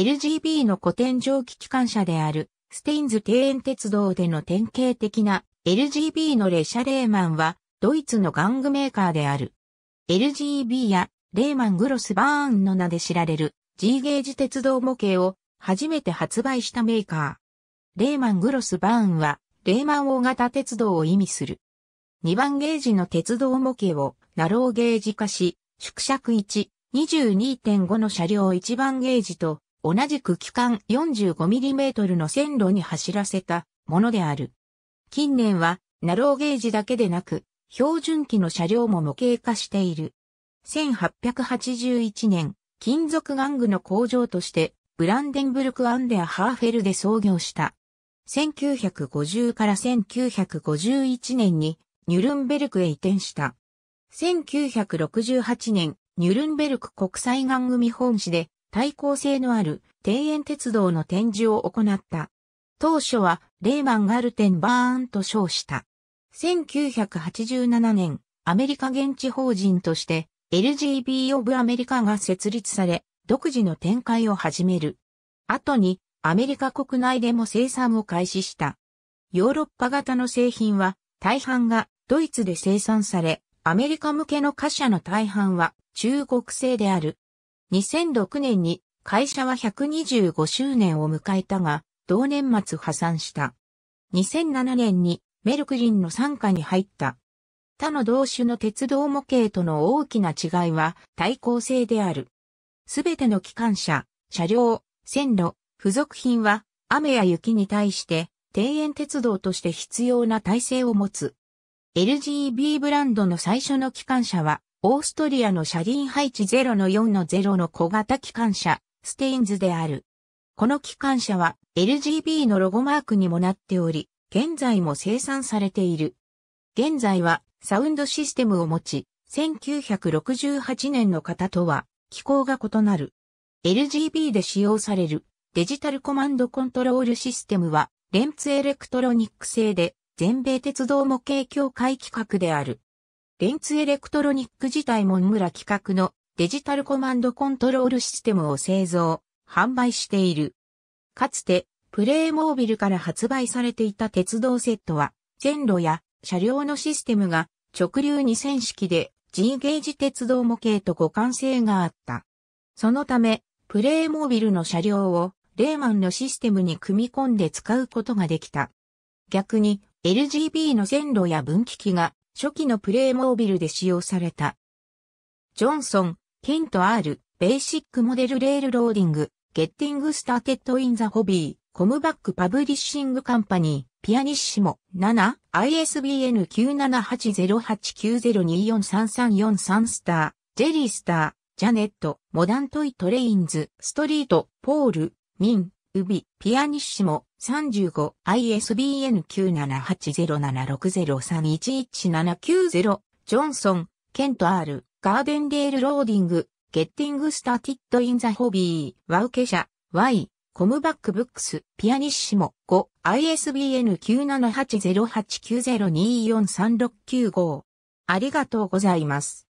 LGB の古典蒸気機関車であるステインズ庭園鉄道での典型的な LGB の列車レーマンはドイツの玩具メーカーである。LGB やレーマングロスバーンの名で知られる G ゲージ鉄道模型を初めて発売したメーカー。レーマングロスバーンはレーマン大型鉄道を意味する。2番ゲージの鉄道模型をナローゲージ化し、縮尺1、22.5の車両1番ゲージと同じく機関 45mm の線路に走らせたものである。近年は、ナローゲージだけでなく、標準機の車両も模型化している。1881年、金属玩具の工場として、ブランデンブルク・アンデア・ハーフェルで創業した。1950から1951年にニュルンベルクへ移転した。1968年、ニュルンベルク国際玩見本市で対抗性のある庭園鉄道の展示を行った。当初はレーマン・ガルテン・バーンと称した。1987年、アメリカ現地法人として LGB オブアメリカが設立され、独自の展開を始める。後にアメリカ国内でも生産を開始した。ヨーロッパ型の製品は大半がドイツで生産され、アメリカ向けの貨車の大半は中国製である。2006年に会社は125周年を迎えたが、同年末破産した。2007年にメルクリンの傘下に入った。他の同種の鉄道模型との大きな違いは対抗性である。すべての機関車、車両、線路、付属品は雨や雪に対して庭園鉄道として必要な体制を持つ。LGB ブランドの最初の機関車はオーストリアの車輪配置0の4の0の小型機関車、ステインズである。この機関車は LGB のロゴマークにもなっており、現在も生産されている。現在はサウンドシステムを持ち、1968年の型とは機構が異なる。LGB で使用されるデジタルコマンドコントロールシステムはレンツエレクトロニック製で全米鉄道模型協会規格である。レンツエレクトロニック自体も村企画のデジタルコマンドコントロールシステムを製造、販売している。かつて、プレイモービルから発売されていた鉄道セットは、線路や車両のシステムが直流0線式で G ゲージ鉄道模型と互換性があった。そのため、プレイモービルの車両をレーマンのシステムに組み込んで使うことができた。逆に、LGB の線路や分岐器が初期のプレイモービルで使用された。ジョンソン、ケント R、ベーシックモデルレールローディング、ゲッティングスターテッドインザホビー、コムバックパブリッシングカンパニー、ピアニッシモ、7、ISBN 9780890243343スター、ジェリースター、ジャネット、モダントイトレインズ、ストリート、ポール、ミン、ピアニッシモ、35、ISBN 9780760311790、ジョンソン、ケント R、ガーデンデールローディング、ゲッティングスタティッドインザホビー、ワウケシャ、Y、コムバックブックス、ピアニッシモ、5、ISBN 9780890243695。ありがとうございます。